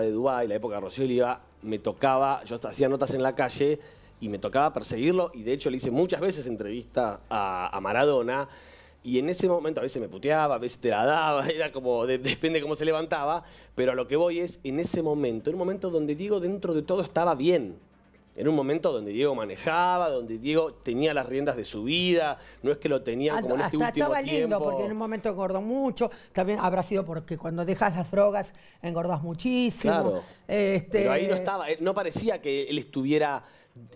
de Dubái, la época de Rocío Oliva, me tocaba, yo hacía notas en la calle y me tocaba perseguirlo y de hecho le hice muchas veces entrevista a, Maradona y en ese momento a veces me puteaba, a veces te la daba, era como, depende cómo se levantaba, pero a lo que voy es, en ese momento, en un momento donde digo, dentro de todo estaba bien, en un momento donde Diego manejaba, donde Diego tenía las riendas de su vida, no es que lo tenía como en este último estaba lindo porque en un momento engordó mucho, también habrá sido porque cuando dejas las drogas engordas muchísimo. Claro. Este, pero ahí no estaba, eh, no parecía que él estuviera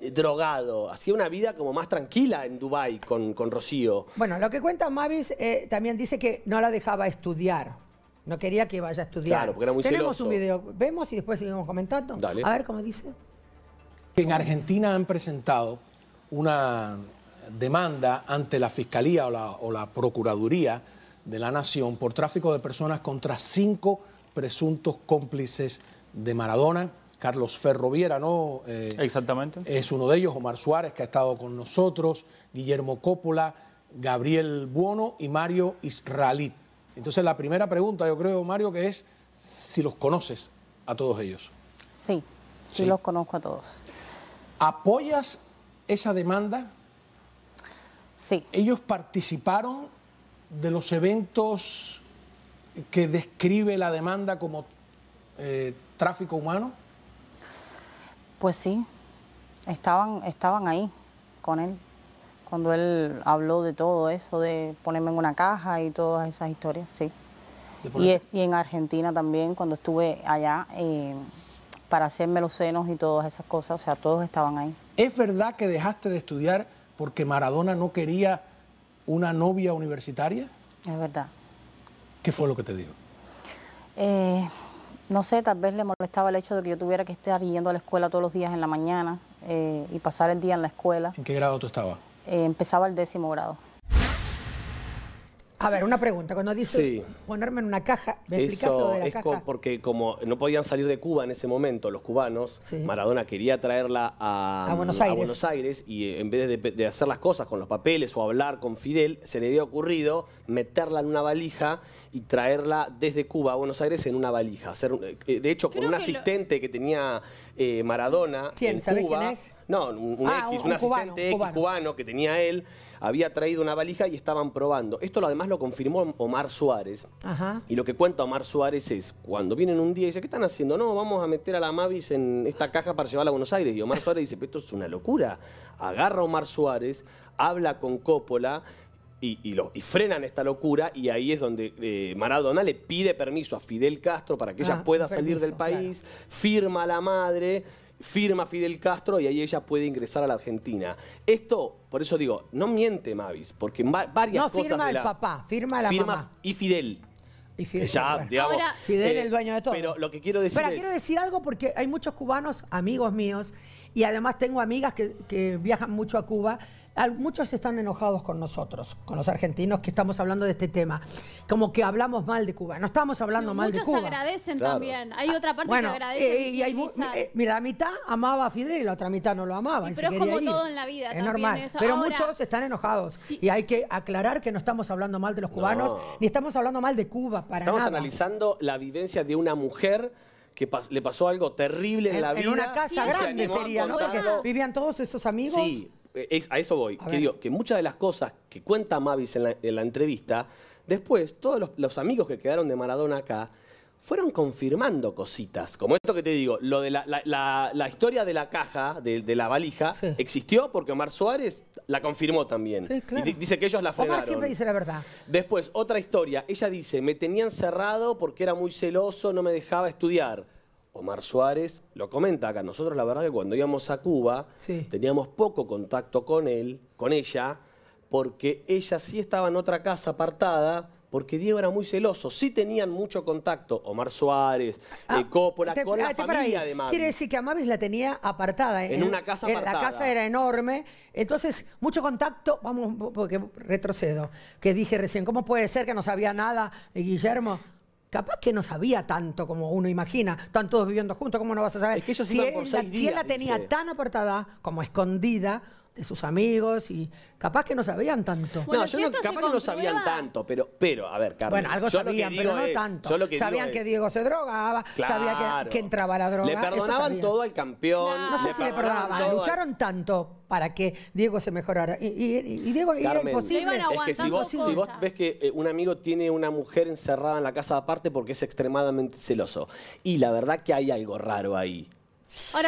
eh, drogado, hacía una vida como más tranquila en Dubai con, Rocío. Bueno, lo que cuenta Mavis eh, también dice que no la dejaba estudiar. No quería que vaya a estudiar. Claro, porque era muy Tenemos un video, vemos y después seguimos comentando. Dale. A ver cómo dice en Argentina han presentado una demanda ante la Fiscalía o la, Procuraduría de la Nación por tráfico de personas contra cinco presuntos cómplices de Maradona. Carlos Ferroviera, ¿no? Eh, Exactamente. Es uno de ellos, Omar Suárez, que ha estado con nosotros, Guillermo Coppola, Gabriel Buono y Mario Israelit. Entonces, la primera pregunta, yo creo, Mario, que es si los conoces a todos ellos. sí, sí. los conozco a todos. ¿Apoyas esa demanda? Sí. ¿Ellos participaron de los eventos que describe la demanda como eh, tráfico humano? Pues sí, estaban, estaban ahí con él, cuando él habló de todo eso, de ponerme en una caja y todas esas historias, sí. Y, en Argentina también, cuando estuve allá, eh, para hacerme los senos y todas esas cosas, o sea, todos estaban ahí. ¿Es verdad que dejaste de estudiar porque Maradona no quería una novia universitaria? Es verdad. ¿Qué fue lo que te dijo? Eh, no sé, tal vez le molestaba el hecho de que yo tuviera que estar yendo a la escuela todos los días en la mañana eh, y pasar el día en la escuela. ¿En qué grado tú estabas? Eh, empezaba el décimo grado. A ver, una pregunta. Cuando dice ponerme en una caja, ¿me explicas lo de la es porque como no podían salir de Cuba en ese momento los cubanos, Maradona quería traerla a, Buenos Aires y eh, en vez de, hacer las cosas con los papeles o hablar con Fidel, se le había ocurrido meterla en una valija y traerla desde Cuba a Buenos Aires en una valija. Hacer, eh, eh, de hecho, con un asistente que, tenía Maradona ¿Quién? En Cuba, quién es? No, un, un, ah, asistente cubano. cubano que tenía él, había traído una valija y estaban probando. Esto lo, además lo confirmó Omar Suárez. Y lo que cuenta Omar Suárez es, cuando vienen un día y dicen, ¿qué están haciendo? No, vamos a meter a la Mavis en esta caja para llevarla a Buenos Aires. Y Omar Suárez dice, pero esto es una locura. Agarra Omar Suárez, habla con Coppola, y, lo, y, frenan esta locura y ahí es donde eh, Maradona le pide permiso a Fidel Castro para que ella ah, pueda salir del país, firma a la madre, firma Fidel Castro y ahí ella puede ingresar a la Argentina. Esto, por eso digo, no miente Mavis, porque varias varias no, firma el papá, firma la firma Y Fidel. Y Fidel, ya, Fidel eh, el dueño de todo. Pero lo que quiero decir Pero quiero decir algo porque hay muchos cubanos, amigos míos, y además tengo amigas que viajan mucho a Cuba, muchos están enojados con nosotros, con los argentinos que estamos hablando de este tema, como que hablamos mal de Cuba, no estamos hablando mal de Cuba. Muchos agradecen también, hay ah, otra parte que agradece. Eh, eh, mira, la mitad amaba a Fidel, la otra mitad no lo amaba. pero es como todo en la vida. Es normal, pero muchos están enojados y hay que aclarar que no estamos hablando mal de los cubanos, ni estamos hablando mal de Cuba, para estamos analizando la vivencia de una mujer que le pasó algo terrible en, la vida. En una casa grande sería, ¿no? Porque vivían todos esos amigos. Sí, a eso voy. que, que muchas de las cosas que cuenta Mavis en la, entrevista, después todos los, amigos que quedaron de Maradona acá fueron confirmando cositas. Como esto que te digo, lo de la, historia de la caja, de, la valija, existió porque Omar Suárez la confirmó también. Y dice que ellos la frenaron. Omar siempre dice la verdad. Después, otra historia. Ella dice, me tenían cerrado porque era muy celoso, no me dejaba estudiar. Omar Suárez lo comenta acá. Nosotros la verdad que cuando íbamos a Cuba teníamos poco contacto con él, con ella, porque ella sí estaba en otra casa apartada, porque Diego era muy celoso. Sí tenían mucho contacto, Omar Suárez, ah, eh, con la ah, familia de Mavis. Quiere decir que a la tenía apartada. Eh, en, una casa eh, apartada. la casa era enorme. Entonces, mucho contacto, vamos, porque retrocedo, que dije recién, ¿cómo puede ser que no sabía nada eh, Guillermo? capaz que no sabía tanto como uno imagina. Están todos viviendo juntos, ¿cómo no vas a saber? que ellos si, él, la, tenía tan apartada como escondida, de sus amigos y capaz que no sabían tanto. Bueno, no, yo no, capaz que no sabían tanto, pero, pero a ver, Carmen. Bueno, algo sabían, pero no tanto. sabían que Diego se drogaba, sabían que, entraba la droga. Le perdonaban todo al campeón. No sé si le perdonaban, lucharon tanto para que Diego se mejorara. Y, Diego era imposible. Es que si vos, ves que eh, un amigo tiene una mujer encerrada en la casa aparte porque es extremadamente celoso, y la verdad que hay algo raro ahí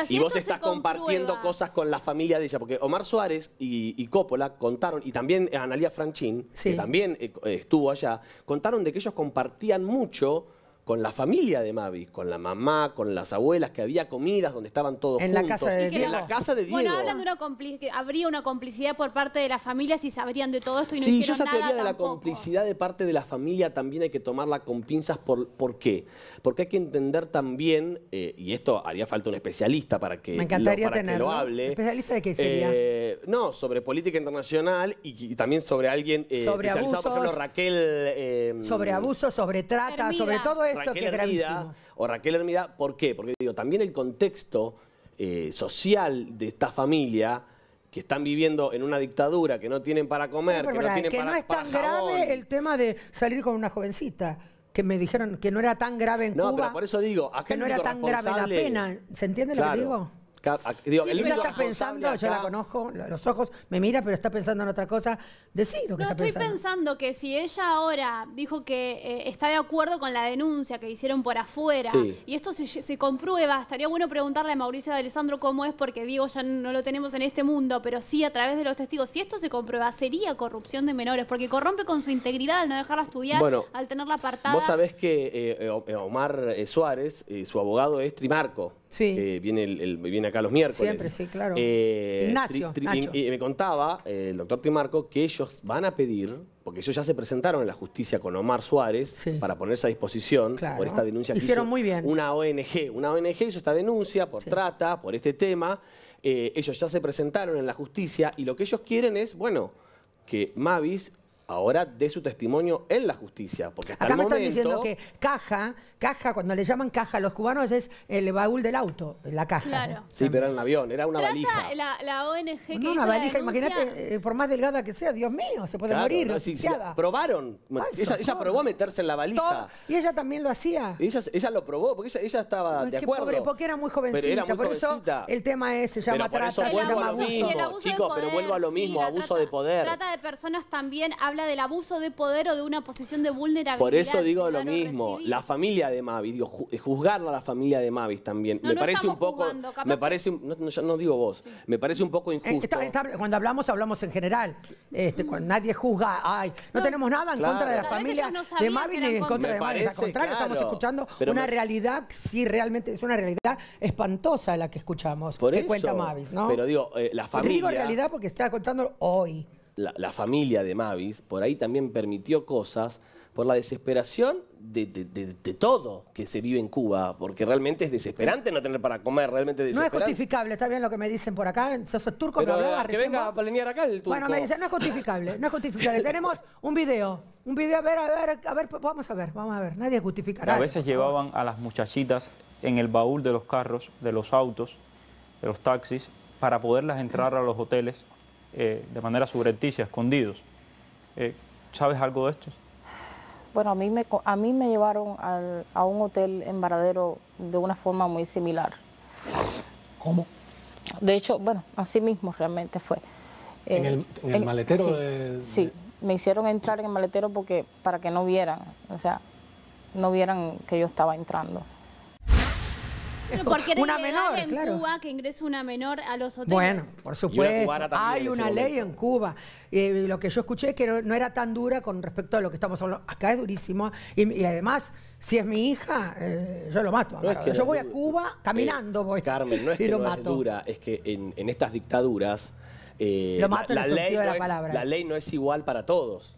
y vos estás compartiendo cosas con la familia de ella, porque Omar Suárez y, Coppola contaron, y también Analia Franchín, que también eh, estuvo allá, contaron de que ellos compartían mucho con la familia de Mavis, con la mamá, con las abuelas, que había comidas donde estaban todos en juntos. La casa de Diego. En la casa de Bueno, hablan de una habría una complicidad por parte de la familia si sabrían de todo esto y no hicieron nada Sí, yo esa teoría de la complicidad de parte de la familia también hay que tomarla con pinzas. ¿Por, por qué? Porque hay que entender también, eh, y esto haría falta un especialista para que, lo, hable. ¿Especialista de qué sería? Eh, no, sobre política internacional y, también sobre alguien eh, sobre especializado, por ejemplo, Raquel... sobre abuso, sobre trata, sobre todo esto. Raquel Hermida, o Raquel Hermida, ¿por qué? Porque digo, también el contexto eh, social de esta familia que están viviendo en una dictadura, que no tienen para comer, que no tienen que para no es tan grave el tema de salir con una jovencita que me dijeron que no era tan grave en Cuba. No, pero por eso digo, que no era tan grave la pena, ¿se entiende lo que digo? Digo, ella está pensando, yo la conozco, los ojos, me mira, pero está pensando en otra cosa. Decir lo que no, estoy pensando. que si ella ahora dijo que eh, está de acuerdo con la denuncia que hicieron por afuera, y esto se, comprueba, estaría bueno preguntarle a Mauricio de Alessandro cómo es, porque digo, ya no lo tenemos en este mundo, pero sí a través de los testigos. Si esto se comprueba, sería corrupción de menores, porque corrompe con su integridad al no dejarla estudiar, al tenerla apartada. Vos sabés que eh, eh, Omar Suárez, su abogado es Trimarco. Sí. Eh, viene, viene acá los miércoles. Siempre, sí, claro. Eh, y, me contaba eh, el doctor Timarco que ellos van a pedir, porque ellos ya se presentaron en la justicia con Omar Suárez para ponerse a disposición por esta denuncia que hizo muy bien. una ONG. Una ONG hizo esta denuncia por trata, por este tema. ellos ya se presentaron en la justicia y lo que ellos quieren es, bueno, que Mavis ahora dé su testimonio en la justicia. Porque Acá me están diciendo que caja, caja, cuando le llaman caja a los cubanos es el baúl del auto, la caja. Sí, pero era un avión, era una valija. La, ONG que no, hizo una valija, imagínate, eh, por más delgada que sea, Dios mío, se puede morir. No, probaron. ella, probó meterse en la valija. Y ella también lo hacía. Ella, lo probó, porque ella, estaba de acuerdo. porque era muy jovencita. por eso el tema es, se llama trata, se llama abuso. pero vuelvo a lo mismo, abuso de poder. Trata de personas también del abuso de poder o de una posición de vulnerabilidad. Por eso digo lo mismo, la familia de Mavis, eh, juzgarla a la familia de Mavis también. me parece un poco, me eh, parece, no, digo vos, me parece un poco injusto. cuando hablamos, hablamos en general. Este, cuando nadie juzga, ay, no, tenemos nada en contra de la familia de Mavis ni en contra de Mavis. Al contrario, estamos escuchando una realidad, sí, realmente es una realidad espantosa la que escuchamos. Por cuenta Mavis, Pero digo, eh, la familia... Digo realidad porque está contando hoy la, familia de Mavis, por ahí también permitió cosas por la desesperación de, todo que se vive en Cuba, porque realmente es desesperante no tener para comer, realmente desesperante. No es justificable, está bien lo que me dicen por acá, sos turco, Pero, eh, venga a acá el turco. Bueno, me dicen, no es justificable, no es justificable. Tenemos un video, un video, a ver, a ver, a ver, vamos a ver, vamos a ver, nadie justificará. A veces llevaban a las muchachitas en el baúl de los carros, de los autos, de los taxis, para poderlas entrar a los hoteles eh, de manera subrepticia, escondidos. Eh, ¿Sabes algo de esto? Bueno, a mí me, a mí me llevaron a un hotel en Varadero de una forma muy similar. ¿Cómo? De hecho, bueno, así mismo realmente fue. ¿En, el, eh, maletero? Sí, sí, me hicieron entrar en el maletero porque para que no vieran, o sea, no vieran que yo estaba entrando. porque era una menor, en Cuba que ingrese una menor a los hoteles. Bueno, por supuesto. Hay una ley en Cuba. Y eh, lo que yo escuché es que no, era tan dura con respecto a lo que estamos hablando. Acá es durísimo. Y, además, si es mi hija, eh, yo lo mato. yo voy a Cuba eh, caminando. voy, Carmen, no es que lo mato. es dura, es que en, en estas dictaduras... la ley no es igual para todos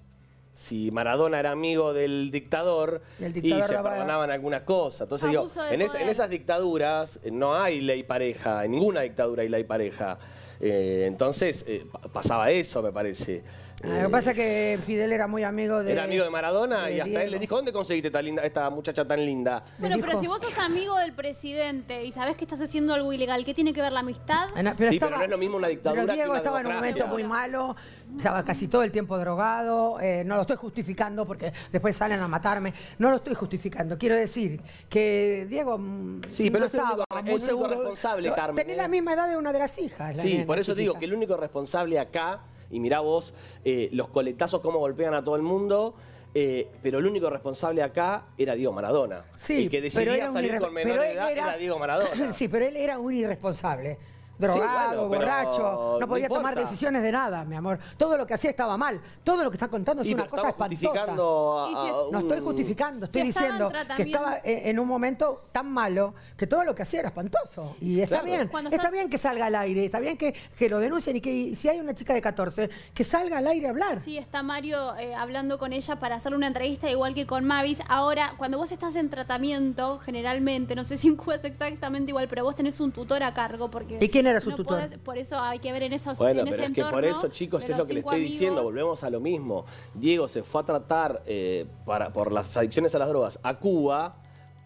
si Maradona era amigo del dictador y, se perdonaban algunas cosas. Entonces yo en, esas dictaduras eh, no hay ley pareja, en ninguna dictadura hay ley pareja. Eh, entonces eh, pasaba eso, me parece. Ah, lo que pasa es que Fidel era muy amigo de... Era amigo de Maradona y hasta él le dijo, ¿dónde conseguiste esta muchacha tan linda? Bueno, pero si vos sos amigo del presidente y sabés que estás haciendo algo ilegal, ¿qué tiene que ver la amistad? sí, pero no es lo mismo una dictadura pero Diego estaba en un momento muy malo, estaba casi todo el tiempo drogado, eh, no lo estoy justificando porque después salen a matarme, no lo estoy justificando, quiero decir que Diego mm, sí, pero estaba es el responsable, Carmen. Tenés ¿eh? la misma edad de una de las hijas. sí, por eso digo que el único responsable acá y mirá vos eh, los coletazos cómo golpean a todo el mundo. Eh, pero el único responsable acá era Diego Maradona. Sí, el que decidía salir con menor edad era Diego Maradona. sí, pero él era un irresponsable drogado, borracho, no podía tomar decisiones de nada, mi amor. Todo lo que hacía estaba mal. Todo lo que está contando es una cosa espantosa. A, no estoy justificando, estoy diciendo que estaba e-, en un momento tan malo que todo lo que hacía era espantoso. Y está bien, está bien que salga al aire, está bien que, que lo denuncien y que si hay una chica de 14, que salga al aire a hablar. Sí, está Mario eh, hablando con ella para hacerle una entrevista igual que con Mavis. Ahora, cuando vos estás en tratamiento, generalmente, no sé si en Cuba exactamente igual, pero vos tenés un tutor a cargo porque su tutor? por eso hay que ver en esos Bueno, pero es que por eso, chicos, es lo que le estoy diciendo. Volvemos a lo mismo. Diego se fue a tratar eh, para, por las adicciones a las drogas a Cuba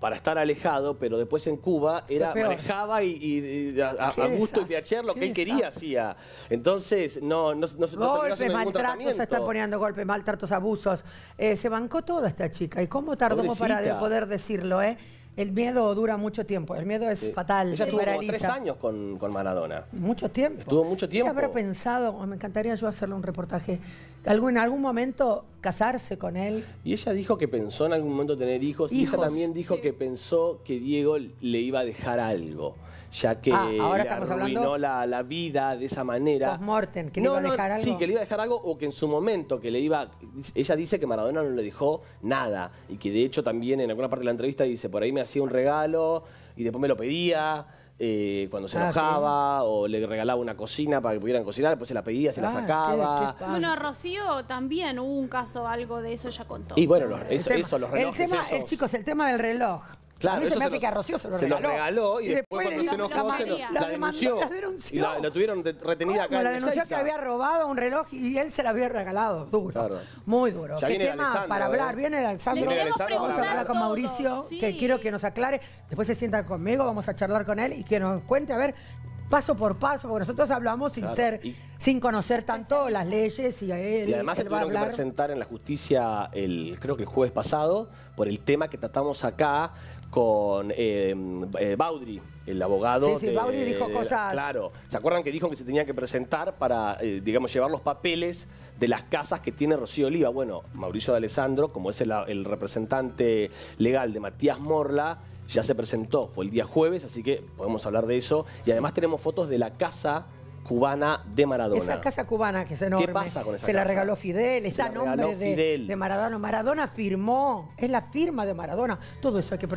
para estar alejado, pero después en Cuba era manejaba y, a, gusto y piacer lo que él quería hacía. Entonces, no, no, no, no Golpes, maltratos, se están poniendo golpes, maltratos, abusos. Eh, se bancó toda esta chica. ¿Y cómo tardó para poder decirlo, eh? El miedo dura mucho tiempo, el miedo es fatal. Ella tuvo tres años con, Maradona. Mucho tiempo. Estuvo mucho tiempo. habrá pensado, me encantaría yo hacerle un reportaje, Algo en algún momento casarse con él. Y ella dijo que pensó en algún momento tener hijos, y ella también dijo que pensó que Diego le iba a dejar algo ya que ah, arruinó la, vida de esa manera. que le iba a dejar algo. Sí, que le iba a dejar algo o que en su momento, que le iba. Ella dice que Maradona no le dejó nada y que de hecho también en alguna parte de la entrevista dice: por ahí me hacía un regalo y después me lo pedía. Eh, cuando se ah, enojaba o le regalaba una cocina para que pudieran cocinar, pues se la pedía, se la ah, sacaba. bueno, Rocío también hubo un caso, algo de eso ya contó. Y bueno, eso, los relojes. El tema, eh, chicos, el tema del reloj. Claro, a mí se me hace que a Rocío se lo regaló. y, después, cuando se enojó se lo, la, denunció. Y la, la tuvieron retenida acá la denunció que había robado un reloj y él se la había regalado. Duro. Muy duro. ¿Qué tema para hablar? ¿eh? Viene de Alessandro. Vamos a hablar con Mauricio, que quiero que nos aclare. Después se sienta conmigo, vamos a charlar con él y que nos cuente a ver paso por paso, porque nosotros hablamos sin ser, sin conocer tanto las leyes y él. Y además se tuvieron va a que presentar en la justicia el, creo que el jueves pasado, por el tema que tratamos acá con eh, eh Baudry. El abogado. Sí, sí, Baudry dijo cosas. Claro. ¿Se acuerdan que dijo que se tenía que presentar para, eh, digamos, llevar los papeles de las casas que tiene Rocío Oliva? Bueno, Mauricio de Alessandro, como es el representante legal de Matías Morla, ya se presentó, fue el día jueves, así que podemos hablar de eso. Y además tenemos fotos de la casa cubana de Maradona. Esa casa cubana que se enorme. ¿Qué pasa con esa Se la regaló Fidel, está a nombre de, Fidel. de Maradona. Maradona firmó, es la firma de Maradona. Todo eso hay que